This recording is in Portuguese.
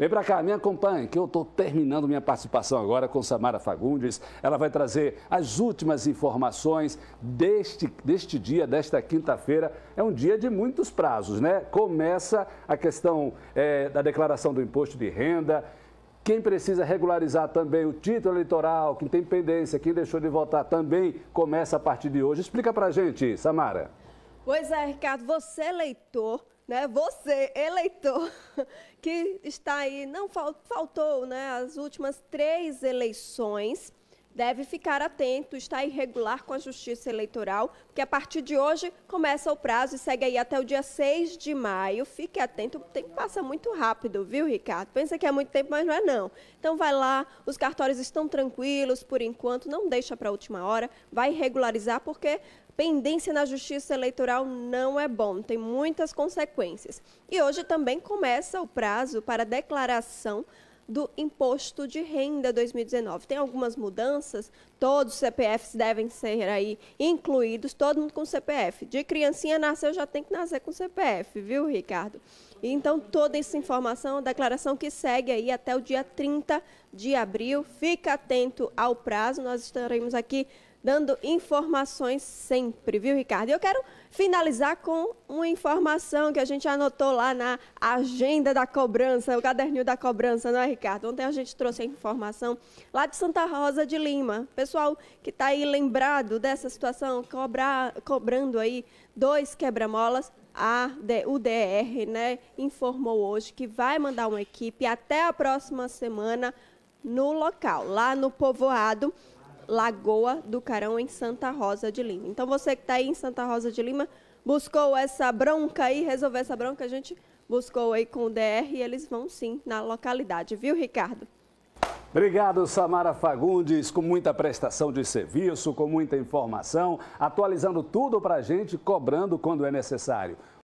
Vem para cá, me acompanhe, que eu estou terminando minha participação agora com Samara Fagundes. Ela vai trazer as últimas informações deste, deste dia, desta quinta-feira. É um dia de muitos prazos, né? Começa a questão é, da declaração do imposto de renda, quem precisa regularizar também o título eleitoral, quem tem pendência, quem deixou de votar também começa a partir de hoje. Explica para gente, Samara. Pois é, Ricardo, você eleitor né, você, eleitor, que está aí, não faltou né, as últimas três eleições, deve ficar atento, está irregular com a Justiça Eleitoral, porque a partir de hoje começa o prazo e segue aí até o dia 6 de maio. Fique atento, o tempo passa muito rápido, viu, Ricardo? Pensa que é muito tempo, mas não é não. Então vai lá, os cartórios estão tranquilos por enquanto, não deixa para a última hora, vai regularizar porque pendência na Justiça Eleitoral não é bom, tem muitas consequências. E hoje também começa o prazo para declaração do Imposto de Renda 2019. Tem algumas mudanças, todos os CPFs devem ser aí incluídos, todo mundo com CPF. De criancinha nasceu, já tem que nascer com CPF, viu, Ricardo? Então, toda essa informação, a declaração que segue aí até o dia 30 de abril. Fica atento ao prazo, nós estaremos aqui dando informações sempre, viu, Ricardo? Eu quero finalizar com uma informação que a gente anotou lá na agenda da cobrança, o caderninho da cobrança, não é, Ricardo? Ontem a gente trouxe a informação lá de Santa Rosa de Lima. Pessoal que está aí lembrado dessa situação, cobrar, cobrando aí dois quebra-molas, a UDR né, informou hoje que vai mandar uma equipe até a próxima semana no local, lá no povoado, Lagoa do Carão, em Santa Rosa de Lima. Então, você que está aí em Santa Rosa de Lima, buscou essa bronca aí, resolveu essa bronca, a gente buscou aí com o DR e eles vão sim na localidade, viu, Ricardo? Obrigado, Samara Fagundes, com muita prestação de serviço, com muita informação, atualizando tudo para a gente, cobrando quando é necessário.